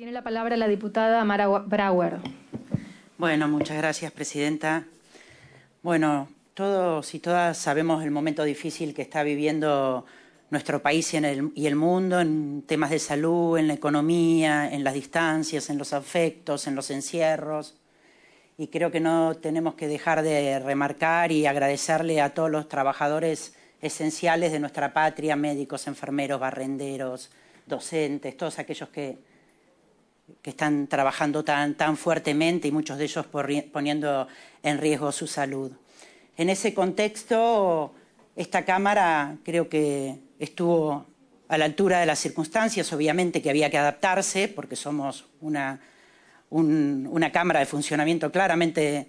Tiene la palabra la diputada Mara Brauer. Bueno, muchas gracias, presidenta. Bueno, todos y todas sabemos el momento difícil que está viviendo nuestro país y, y, el, mundo en temas de salud, en la economía, en las distancias, en los afectos, en los encierros. Y creo que no tenemos que dejar de remarcar y agradecerle a todos los trabajadores esenciales de nuestra patria, médicos, enfermeros, barrenderos, docentes, todos aquellos que que están trabajando tan, fuertemente y muchos de ellos poniendo en riesgo su salud. En ese contexto, esta Cámara creo que estuvo a la altura de las circunstancias, obviamente que había que adaptarse, porque somos una, una Cámara de funcionamiento claramente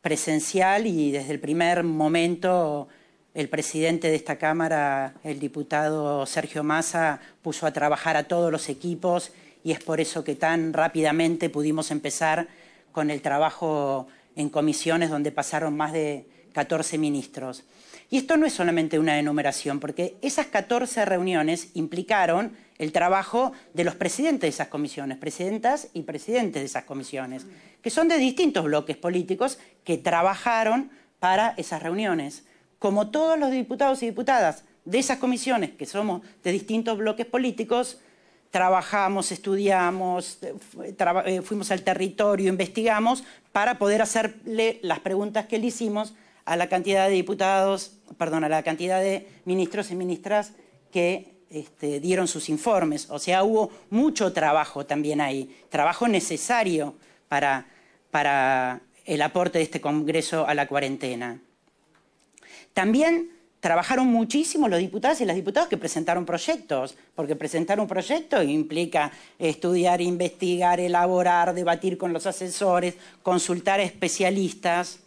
presencial y desde el primer momento el presidente de esta Cámara, el diputado Sergio Massa, puso a trabajar a todos los equipos y es por eso que tan rápidamente pudimos empezar con el trabajo en comisiones donde pasaron más de 14 ministros. Y esto no es solamente una enumeración, porque esas 14 reuniones implicaron el trabajo de los presidentes de esas comisiones, presidentas y presidentes de esas comisiones, que son de distintos bloques políticos que trabajaron para esas reuniones. Como todos los diputados y diputadas de esas comisiones, que somos de distintos bloques políticos, trabajamos, estudiamos, eh, eh, fuimos al territorio, investigamos para poder hacerle las preguntas que le hicimos a la cantidad de diputados, perdón, a la cantidad de ministros y ministras que este, dieron sus informes. O sea, hubo mucho trabajo también ahí, trabajo necesario para, para el aporte de este Congreso a la cuarentena. También trabajaron muchísimo los diputados y las diputadas que presentaron proyectos, porque presentar un proyecto implica estudiar, investigar, elaborar, debatir con los asesores, consultar a especialistas.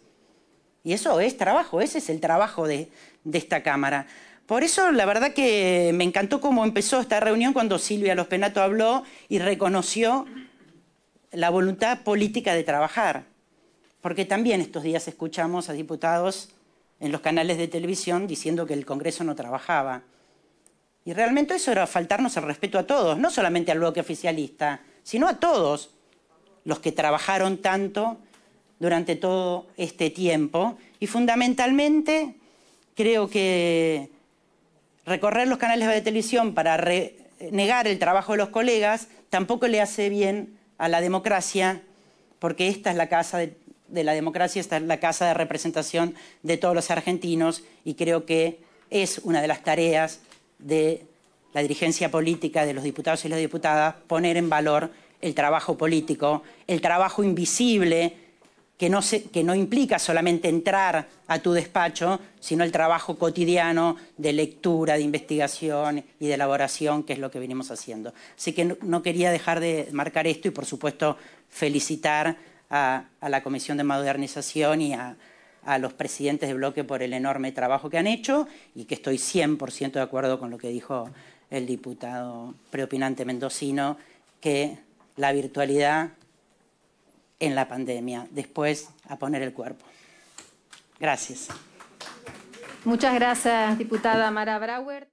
Y eso es trabajo, ese es el trabajo de, esta Cámara. Por eso, la verdad que me encantó cómo empezó esta reunión cuando Silvia Los Penato habló y reconoció la voluntad política de trabajar. Porque también estos días escuchamos a diputados en los canales de televisión diciendo que el Congreso no trabajaba. Y realmente eso era faltarnos el respeto a todos, no solamente al bloque oficialista, sino a todos los que trabajaron tanto durante todo este tiempo. Y fundamentalmente creo que recorrer los canales de televisión para negar el trabajo de los colegas tampoco le hace bien a la democracia, porque esta es la casa de de la democracia está la Casa de Representación de todos los argentinos y creo que es una de las tareas de la dirigencia política de los diputados y las diputadas poner en valor el trabajo político, el trabajo invisible que no, que no implica solamente entrar a tu despacho, sino el trabajo cotidiano de lectura, de investigación y de elaboración, que es lo que venimos haciendo. Así que no quería dejar de marcar esto y, por supuesto, felicitar a, la Comisión de Modernización y a, los presidentes de bloque por el enorme trabajo que han hecho y que estoy 100% de acuerdo con lo que dijo el diputado preopinante mendocino, que la virtualidad en la pandemia, después a poner el cuerpo. Gracias. Muchas gracias, diputada Mara Brauer.